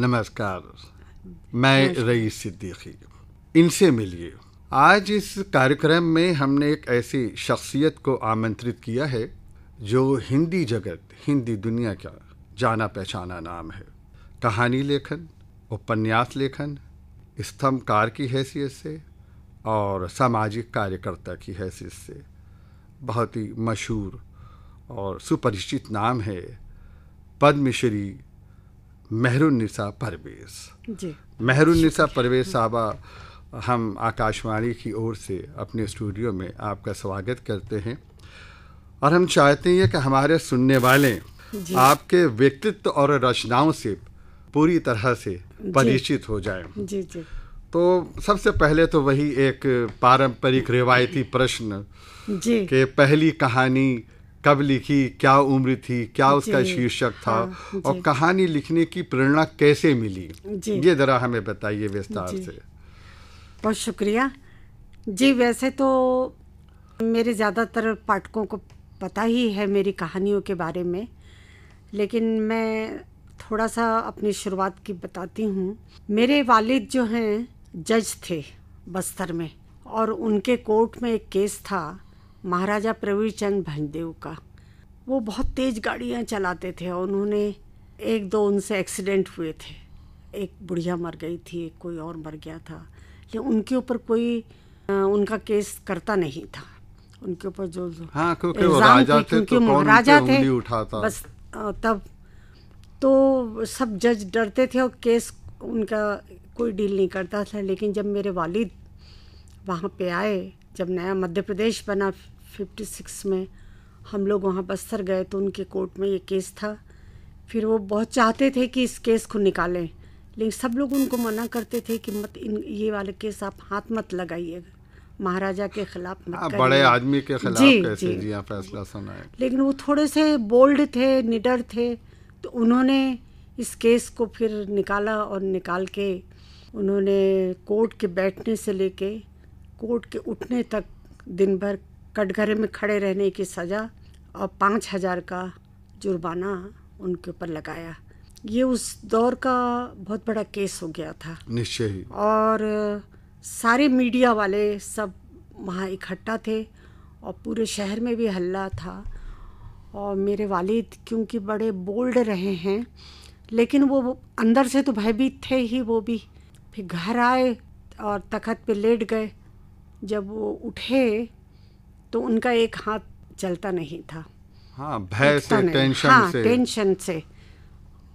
नमस्कार मैं रईस सिद्दीकी इनसे मिलिए आज इस कार्यक्रम में हमने एक ऐसी शख्सियत को आमंत्रित किया है जो हिंदी जगत हिंदी दुनिया का जाना पहचाना नाम है कहानी लेखन उपन्यास लेखन स्तंभकार की हैसियत से और सामाजिक कार्यकर्ता की हैसियत से बहुत ही मशहूर और सुपरिचित नाम है पद्मश्री महरू निसा परवेज़ महरू निसा परवेज़ साहबा हम आकाशवाणी की ओर से अपने स्टूडियो में आपका स्वागत करते हैं और हम चाहते हैं कि हमारे सुनने वाले आपके व्यक्तित्व और रचनाओं से पूरी तरह से परिचित हो जाए जी जी तो सबसे पहले तो वही एक पारंपरिक रिवायती प्रश्न जी के पहली कहानी कब लिखी क्या उम्र थी क्या उसका शीर्षक था हाँ, और कहानी लिखने की प्रेरणा कैसे मिली ये जरा हमें बताइए विस्तार से बहुत शुक्रिया जी वैसे तो मेरे ज़्यादातर पाठकों को पता ही है मेरी कहानियों के बारे में लेकिन मैं थोड़ा सा अपनी शुरुआत की बताती हूँ मेरे वालिद जो हैं जज थे बस्तर में और उनके कोर्ट में एक केस था महाराजा प्रवीरचंद भंजदेव का वो बहुत तेज़ गाड़ियाँ चलाते थे और उन्होंने एक दो उनसे एक्सीडेंट हुए थे एक बुढ़िया मर गई थी एक कोई और मर गया था लेकिन उनके ऊपर कोई उनका केस करता नहीं था उनके ऊपर जो हाँ, क्योंकि राजा थे तो क्योंकि तो राजा थे उठाता। बस तब तो सब जज डरते थे और केस उनका कोई डील नहीं करता था लेकिन जब मेरे वालिद वहाँ पे आए जब नया मध्य प्रदेश बना 56 में हम लोग वहाँ बस्तर गए तो उनके कोर्ट में ये केस था फिर वो बहुत चाहते थे कि इस केस को निकालें लेकिन सब लोग उनको मना करते थे कि मत इन ये वाले केस आप हाथ मत लगाइएगा महाराजा के खिलाफ मत बड़े आदमी के खिलाफ जी, कैसे जी, जी फैसला सुनाए लेकिन वो थोड़े से बोल्ड थे निडर थे तो उन्होंने इस केस को फिर निकाला और निकाल के उन्होंने कोर्ट के बैठने से लेके कोर्ट के उठने तक दिन भर कटघरे में खड़े रहने की सज़ा और पाँच हज़ार का जुर्माना उनके ऊपर लगाया ये उस दौर का बहुत बड़ा केस हो गया था निश्चय ही और सारे मीडिया वाले सब वहाँ इकट्ठा थे और पूरे शहर में भी हल्ला था और मेरे वालिद क्योंकि बड़े बोल्ड रहे हैं लेकिन वो अंदर से तो भयभीत थे ही वो भी फिर घर आए और तखत पे लेट गए जब वो उठे तो उनका एक हाथ चलता नहीं था हाँ भय से टेंशन हाँ, से टेंशन से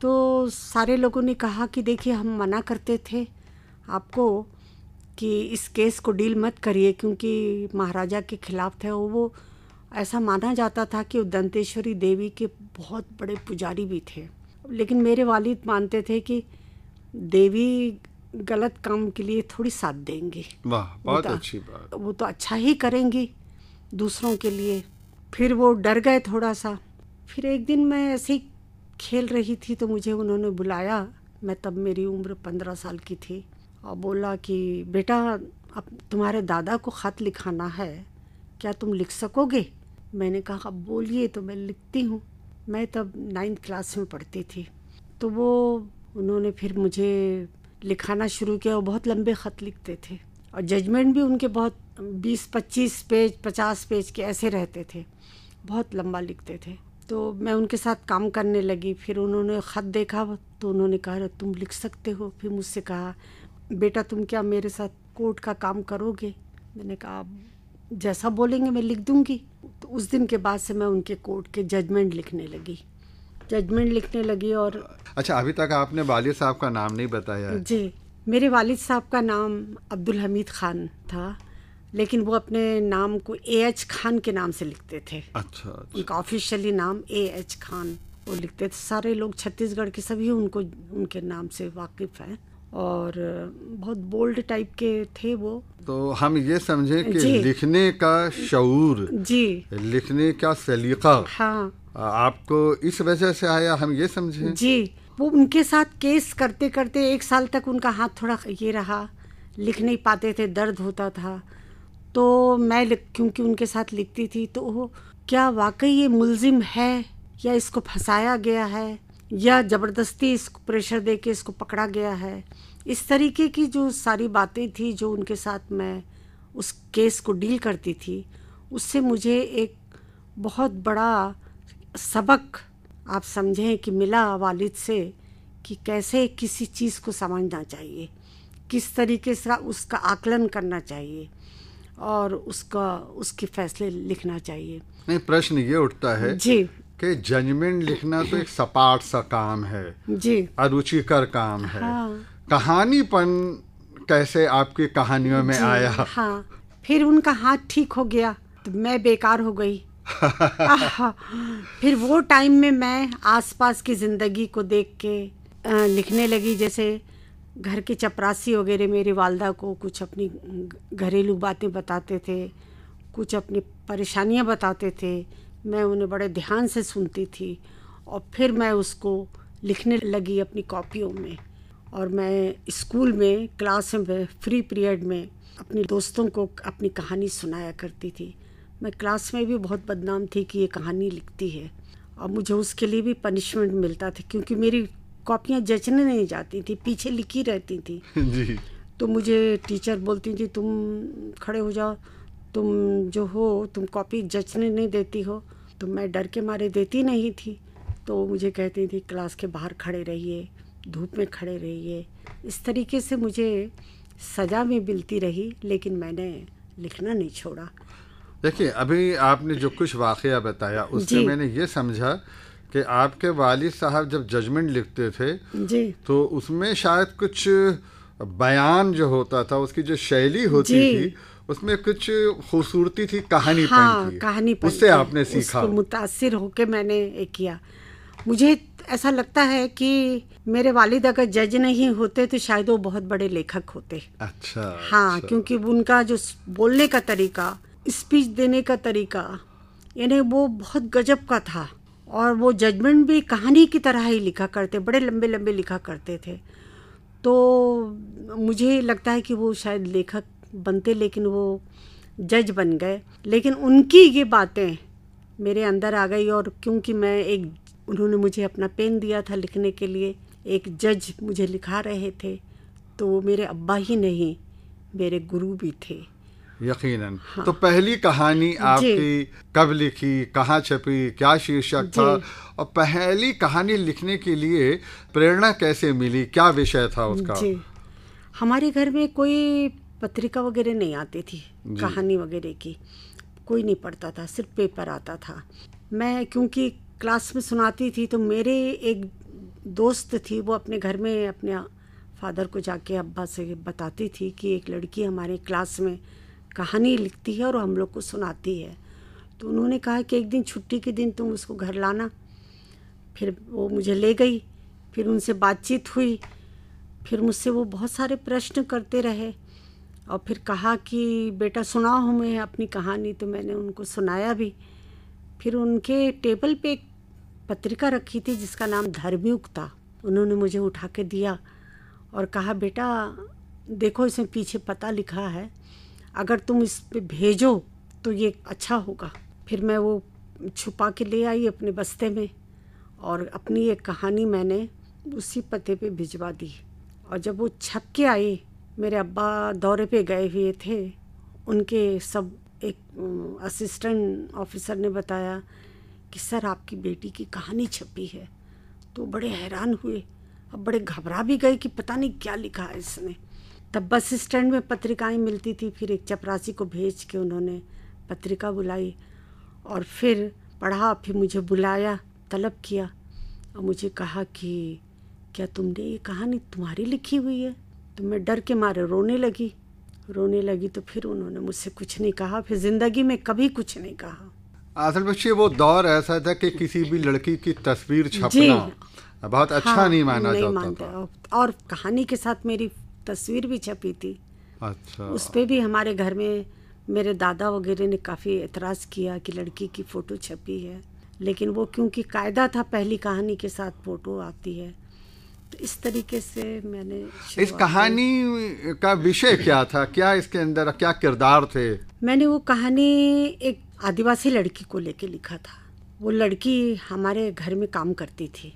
तो सारे लोगों ने कहा कि देखिए हम मना करते थे आपको कि इस केस को डील मत करिए क्योंकि महाराजा के खिलाफ थे वो ऐसा माना जाता था कि दंतेश्वरी देवी के बहुत बड़े पुजारी भी थे लेकिन मेरे वालिद मानते थे कि देवी गलत काम के लिए थोड़ी साथ देंगे वाह बहुत तो अच्छी बात वो तो अच्छा ही करेंगी दूसरों के लिए फिर वो डर गए थोड़ा सा फिर एक दिन मैं ऐसे ही खेल रही थी तो मुझे उन्होंने बुलाया मैं तब मेरी उम्र पंद्रह साल की थी और बोला कि बेटा अब तुम्हारे दादा को ख़त लिखाना है क्या तुम लिख सकोगे मैंने कहा अब बोलिए तो मैं लिखती हूँ मैं तब नाइन्थ क्लास में पढ़ती थी तो वो उन्होंने फिर मुझे लिखाना शुरू किया वो बहुत लंबे ख़त लिखते थे और जजमेंट भी उनके बहुत बीस पच्चीस पेज पचास पेज के ऐसे रहते थे बहुत लंबा लिखते थे तो मैं उनके साथ काम करने लगी फिर उन्होंने ख़त देखा तो उन्होंने कहा तुम लिख सकते हो फिर मुझसे कहा बेटा तुम क्या मेरे साथ कोर्ट का काम करोगे मैंने कहा जैसा बोलेंगे मैं लिख दूंगी तो उस दिन के बाद से मैं उनके कोर्ट के जजमेंट लिखने लगी जजमेंट लिखने लगी और अच्छा अभी तक आपने वालिद साहब का नाम नहीं बताया जी मेरे वालिद साहब का नाम अब्दुल हमीद खान था लेकिन वो अपने नाम को ए एच खान के नाम से लिखते थे अच्छा, अच्छा। उनका ऑफिशियली नाम ए एच खान वो लिखते थे सारे लोग छत्तीसगढ़ के सभी उनको उनके नाम से वाकिफ़ हैं और बहुत बोल्ड टाइप के थे वो तो हम ये समझे कि लिखने का शूर जी लिखने का सलीका हाँ आपको इस वजह से आया हम ये समझे जी वो उनके साथ केस करते करते एक साल तक उनका हाथ थोड़ा ये रहा लिख नहीं पाते थे दर्द होता था तो मैं क्योंकि उनके साथ लिखती थी तो क्या वाकई ये मुलजिम है या इसको फंसाया गया है या ज़बरदस्ती इसको प्रेशर दे के इसको पकड़ा गया है इस तरीके की जो सारी बातें थी जो उनके साथ मैं उस केस को डील करती थी उससे मुझे एक बहुत बड़ा सबक आप समझें कि मिला वालिद से कि कैसे किसी चीज़ को समझना चाहिए किस तरीके से उसका आकलन करना चाहिए और उसका उसके फैसले लिखना चाहिए नहीं प्रश्न ये उठता है जी कि जजमेंट लिखना तो एक सपाट सा काम है जी अरुचिकर काम है हाँ। कहानीपन कैसे आपकी कहानियों में आया हाँ फिर उनका हाथ ठीक हो गया तो मैं बेकार हो गई फिर वो टाइम में मैं आसपास की ज़िंदगी को देख के लिखने लगी जैसे घर की चपरासी वगैरह मेरी वालदा को कुछ अपनी घरेलू बातें बताते थे कुछ अपनी परेशानियां बताते थे मैं उन्हें बड़े ध्यान से सुनती थी और फिर मैं उसको लिखने लगी अपनी कॉपियों में और मैं स्कूल में क्लास में फ्री पीरियड में अपने दोस्तों को अपनी कहानी सुनाया करती थी मैं क्लास में भी बहुत बदनाम थी कि ये कहानी लिखती है और मुझे उसके लिए भी पनिशमेंट मिलता था क्योंकि मेरी कॉपियाँ जचने नहीं जाती थी पीछे लिखी रहती थी जी। तो मुझे टीचर बोलती थी तुम खड़े हो जाओ तुम जो हो तुम कॉपी जज ने नहीं देती हो तो मैं डर के मारे देती नहीं थी तो मुझे कहती थी क्लास के बाहर खड़े रहिए धूप में खड़े रहिए इस तरीके से मुझे सज़ा भी मिलती रही लेकिन मैंने लिखना नहीं छोड़ा देखिए अभी आपने जो कुछ वाक़ बताया उससे मैंने ये समझा कि आपके वाली साहब जब जजमेंट लिखते थे जी तो उसमें शायद कुछ बयान जो होता था उसकी जो शैली होती थी उसमें कुछ खूबसूरती थी कहानी हाँ, की कहानी उससे आपने सीखा मुतासर होके मैंने एक किया मुझे ऐसा लगता है कि मेरे वालिद अगर जज नहीं होते तो शायद वो बहुत बड़े लेखक होते अच्छा हाँ अच्छा। क्योंकि उनका जो बोलने का तरीका स्पीच देने का तरीका यानी वो बहुत गजब का था और वो जजमेंट भी कहानी की तरह ही लिखा करते बड़े लंबे लंबे लिखा करते थे तो मुझे लगता है कि वो शायद लेखक बनते लेकिन वो जज बन गए लेकिन उनकी ये बातें मेरे अंदर आ गई और क्योंकि मैं एक उन्होंने मुझे अपना पेन दिया था लिखने के लिए एक जज मुझे लिखा रहे थे तो वो मेरे अब्बा ही नहीं मेरे गुरु भी थे यकीनन हाँ। तो पहली कहानी आपकी कब लिखी कहाँ छपी क्या शीर्षक था और पहली कहानी लिखने के लिए प्रेरणा कैसे मिली क्या विषय था उसका जी। हमारे घर में कोई पत्रिका वगैरह नहीं आती थी कहानी वगैरह की कोई नहीं पढ़ता था सिर्फ पेपर आता था मैं क्योंकि क्लास में सुनाती थी तो मेरे एक दोस्त थी वो अपने घर में अपने फादर को जाके अब्बा से बताती थी कि एक लड़की हमारे क्लास में कहानी लिखती है और हम लोग को सुनाती है तो उन्होंने कहा कि एक दिन छुट्टी के दिन तुम उसको घर लाना फिर वो मुझे ले गई फिर उनसे बातचीत हुई फिर मुझसे वो बहुत सारे प्रश्न करते रहे और फिर कहा कि बेटा सुनाओ हमें अपनी कहानी तो मैंने उनको सुनाया भी फिर उनके टेबल पे एक पत्रिका रखी थी जिसका नाम धर्मयुग था उन्होंने मुझे उठा के दिया और कहा बेटा देखो इसमें पीछे पता लिखा है अगर तुम इस पर भेजो तो ये अच्छा होगा फिर मैं वो छुपा के ले आई अपने बस्ते में और अपनी एक कहानी मैंने उसी पते पे भिजवा दी और जब वो छप के आई मेरे अब्बा दौरे पे गए हुए थे उनके सब एक असिस्टेंट ऑफिसर ने बताया कि सर आपकी बेटी की कहानी छपी है तो बड़े हैरान हुए अब बड़े घबरा भी गए कि पता नहीं क्या लिखा है इसने तब बस स्टैंड में पत्रिकाएं मिलती थी फिर एक चपरासी को भेज के उन्होंने पत्रिका बुलाई और फिर पढ़ा फिर मुझे बुलाया तलब किया और मुझे कहा कि क्या तुमने ये कहानी तुम्हारी लिखी हुई है तो मैं डर के मारे रोने लगी रोने लगी तो फिर उन्होंने मुझसे कुछ नहीं कहा फिर ज़िंदगी में कभी कुछ नहीं कहा असल बच्चे वो दौर ऐसा था कि किसी भी लड़की की तस्वीर छपना बहुत अच्छा हाँ, नहीं माना नहीं जाता था और कहानी के साथ मेरी तस्वीर भी छपी थी अच्छा उस पर भी हमारे घर में मेरे दादा वगैरह ने काफ़ी एतराज़ किया कि लड़की की फ़ोटो छपी है लेकिन वो क्योंकि कायदा था पहली कहानी के साथ फ़ोटो आती है तो इस तरीके से मैंने इस कहानी का विषय क्या था क्या इसके अंदर क्या किरदार थे मैंने वो कहानी एक आदिवासी लड़की को लेके लिखा था वो लड़की हमारे घर में काम करती थी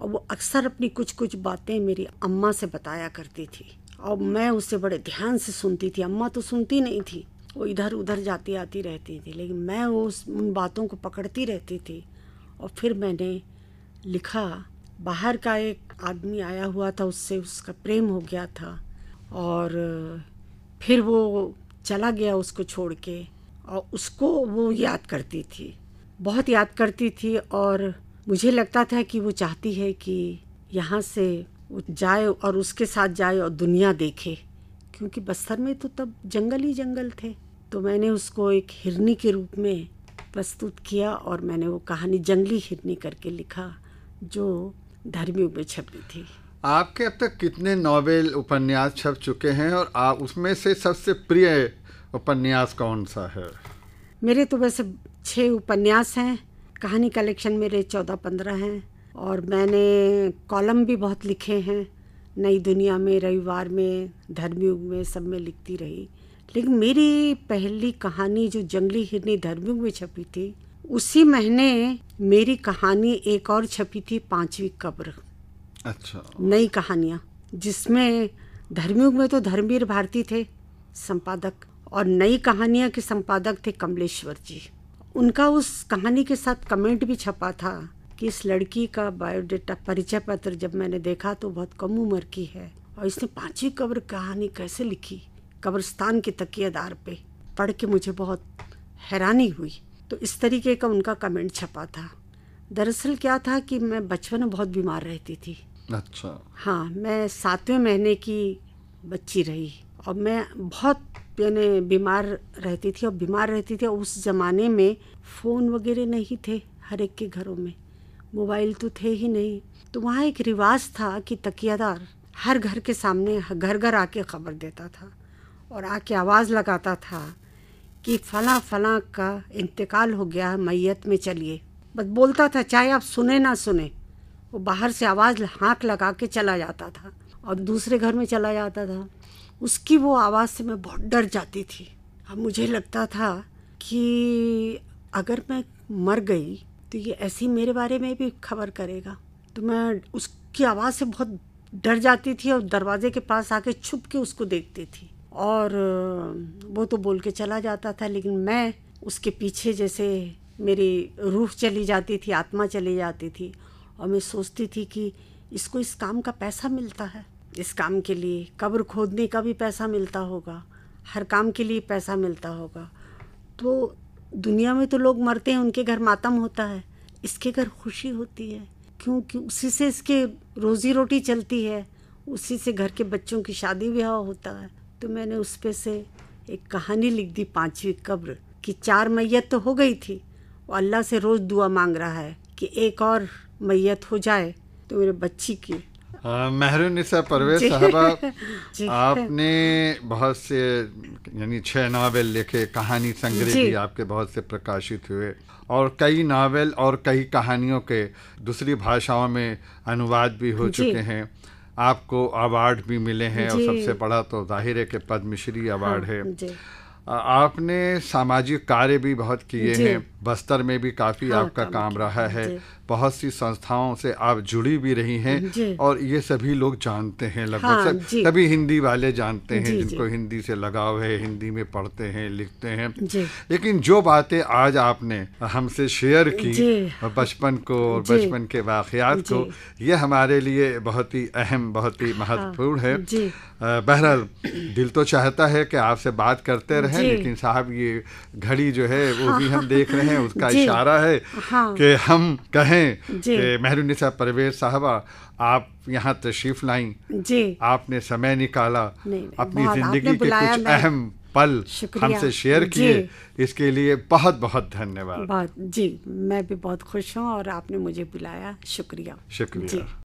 और वो अक्सर अपनी कुछ कुछ बातें मेरी अम्मा से बताया करती थी और मैं उसे बड़े ध्यान से सुनती थी अम्मा तो सुनती नहीं थी वो इधर उधर जाती आती रहती थी लेकिन मैं वो उस उन बातों को पकड़ती रहती थी और फिर मैंने लिखा बाहर का एक आदमी आया हुआ था उससे उसका प्रेम हो गया था और फिर वो चला गया उसको छोड़ के और उसको वो याद करती थी बहुत याद करती थी और मुझे लगता था कि वो चाहती है कि यहाँ से जाए और उसके साथ जाए और दुनिया देखे क्योंकि बस्तर में तो तब जंगल ही जंगल थे तो मैंने उसको एक हिरनी के रूप में प्रस्तुत किया और मैंने वो कहानी जंगली हिरनी करके लिखा जो धर्मियों में छपी थी आपके अब तक कितने नॉवेल उपन्यास छप चुके हैं और आप उसमें से सबसे प्रिय उपन्यास कौन सा है मेरे तो वैसे छः उपन्यास हैं कहानी कलेक्शन मेरे चौदह पंद्रह हैं और मैंने कॉलम भी बहुत लिखे हैं नई दुनिया में रविवार में धर्मयुग में सब में लिखती रही लेकिन मेरी पहली कहानी जो जंगली हिरनी धर्मयुग में छपी थी उसी महीने मेरी कहानी एक और छपी थी पांचवी कब्र अच्छा नई कहानियाँ जिसमें धर्मयुग में तो धर्मवीर भारती थे संपादक और नई कहानियाँ के संपादक थे कमलेश्वर जी उनका उस कहानी के साथ कमेंट भी छपा था कि इस लड़की का बायोडाटा परिचय पत्र जब मैंने देखा तो बहुत कम उम्र की है और इसने पांचवी कब्र कहानी कैसे लिखी कब्रस्तान के तकियादार पे पढ़ के मुझे बहुत हैरानी हुई तो इस तरीके का उनका कमेंट छपा था दरअसल क्या था कि मैं बचपन में बहुत बीमार रहती थी अच्छा हाँ मैं सातवें महीने की बच्ची रही और मैं बहुत यानी बीमार रहती थी और बीमार रहती थी उस ज़माने में फ़ोन वगैरह नहीं थे हर एक के घरों में मोबाइल तो थे ही नहीं तो वहाँ एक रिवाज था कि तकियादार हर घर के सामने घर घर आके ख़बर देता था और आके आवाज़ लगाता था कि फला फला का इंतकाल हो गया मैयत में चलिए बस बोलता था चाहे आप सुने ना सुने वो बाहर से आवाज़ हाथ लगा के चला जाता था और दूसरे घर में चला जाता था उसकी वो आवाज़ से मैं बहुत डर जाती थी अब मुझे लगता था कि अगर मैं मर गई तो ये ऐसी मेरे बारे में भी खबर करेगा तो मैं उसकी आवाज़ से बहुत डर जाती थी और दरवाजे के पास आके छुप के उसको देखती थी और वो तो बोल के चला जाता था लेकिन मैं उसके पीछे जैसे मेरी रूह चली जाती थी आत्मा चली जाती थी और मैं सोचती थी कि इसको इस काम का पैसा मिलता है इस काम के लिए कब्र खोदने का भी पैसा मिलता होगा हर काम के लिए पैसा मिलता होगा तो दुनिया में तो लोग मरते हैं उनके घर मातम होता है इसके घर खुशी होती है क्योंकि उसी से इसके रोज़ी रोटी चलती है उसी से घर के बच्चों की शादी ब्याह होता है तो मैंने उस पे से एक कहानी लिख दी पांचवी कब्र कि चार मैयत तो हो गई थी और अल्लाह से रोज़ दुआ मांग रहा है कि एक और मैयत हो जाए तो मेरे बच्ची की महरूनिसा परवेज साहबा आपने बहुत से यानी छह नावल लिखे कहानी संग्रह भी आपके बहुत से प्रकाशित हुए और कई नावल और कई कहानियों के दूसरी भाषाओं में अनुवाद भी हो चुके हैं आपको अवार्ड भी मिले हैं और सबसे बड़ा तो जाहिर है कि पद्मश्री अवार्ड हाँ, है आपने सामाजिक कार्य भी बहुत किए हैं बस्तर में भी काफ़ी हाँ, आपका काम रहा है बहुत सी संस्थाओं से आप जुड़ी भी रही हैं और ये सभी लोग जानते हैं लगभग हाँ, सभी हिंदी वाले जानते हैं जिनको हिंदी से लगाव है हिंदी में पढ़ते हैं लिखते हैं लेकिन जो बातें आज आपने हमसे शेयर की बचपन को और बचपन के वाक़ात को ये हमारे लिए बहुत ही अहम बहुत ही हाँ, महत्वपूर्ण है बहरहाल दिल तो चाहता है कि आपसे बात करते रहें हैं लेकिन साहब ये घड़ी जो है वो हाँ, भी हम हाँ। देख रहे हैं उसका इशारा है हाँ। कि हम कहें कि मेहरुनिसा परवेज साहबा आप यहाँ तशरीफ लाई जी आपने समय निकाला अपनी जिंदगी के कुछ अहम पल हमसे शेयर किए इसके लिए बहुत बहुत धन्यवाद जी मैं भी बहुत खुश हूँ और आपने मुझे बुलाया शुक्रिया शुक्रिया